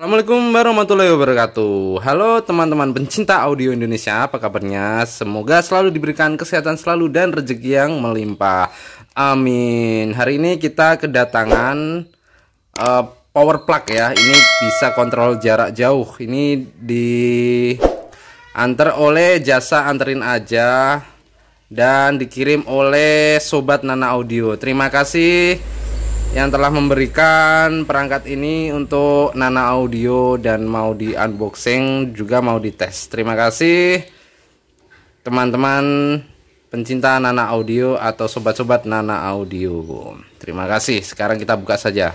Assalamualaikum warahmatullahi wabarakatuh Halo teman-teman pencinta audio Indonesia Apa kabarnya? Semoga selalu diberikan kesehatan selalu dan rezeki yang melimpah Amin Hari ini kita kedatangan uh, power plug ya Ini bisa kontrol jarak jauh Ini di antar oleh jasa anterin aja Dan dikirim oleh sobat Nana Audio Terima kasih yang telah memberikan perangkat ini untuk Nana Audio dan mau di unboxing juga mau di tes. Terima kasih teman-teman pencinta Nana Audio atau sobat-sobat Nana Audio. Terima kasih. Sekarang kita buka saja.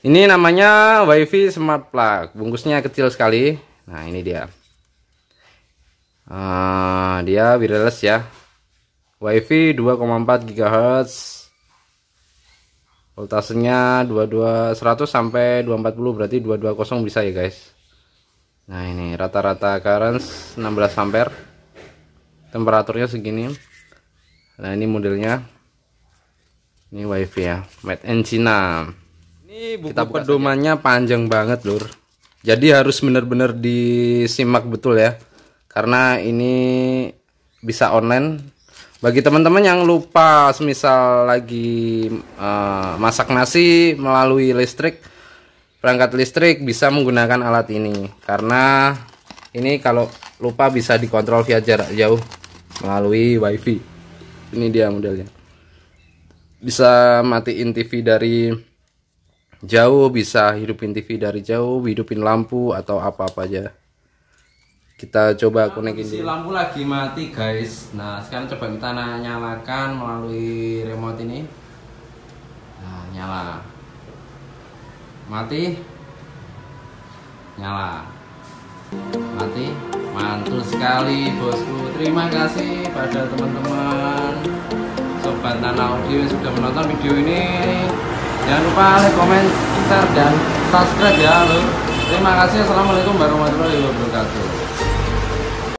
Ini namanya WiFi Smart Plug. Bungkusnya kecil sekali. Nah ini dia. Uh, dia wireless ya. WiFi 2,4 GHz voltasenya 22 100 sampai 240 berarti 220 bisa ya guys nah ini rata-rata current 16 ampere temperaturnya segini nah ini modelnya ini wifi ya made in China ini buku kita pedomannya saja. panjang banget lur jadi harus benar-benar disimak betul ya karena ini bisa online bagi teman-teman yang lupa semisal lagi uh, masak nasi melalui listrik perangkat listrik bisa menggunakan alat ini karena ini kalau lupa bisa dikontrol via jarak jauh melalui wifi ini dia modelnya bisa matiin TV dari jauh bisa hidupin TV dari jauh hidupin lampu atau apa-apa aja kita coba nah, konekin si lampu lagi mati guys nah sekarang coba kita nyalakan melalui remote ini nah nyala mati nyala mati mantul sekali bosku terima kasih pada teman-teman sobat nana audio yang sudah menonton video ini jangan lupa like, comment, share dan subscribe ya lho. Terima kasih. Assalamualaikum warahmatullahi wabarakatuh.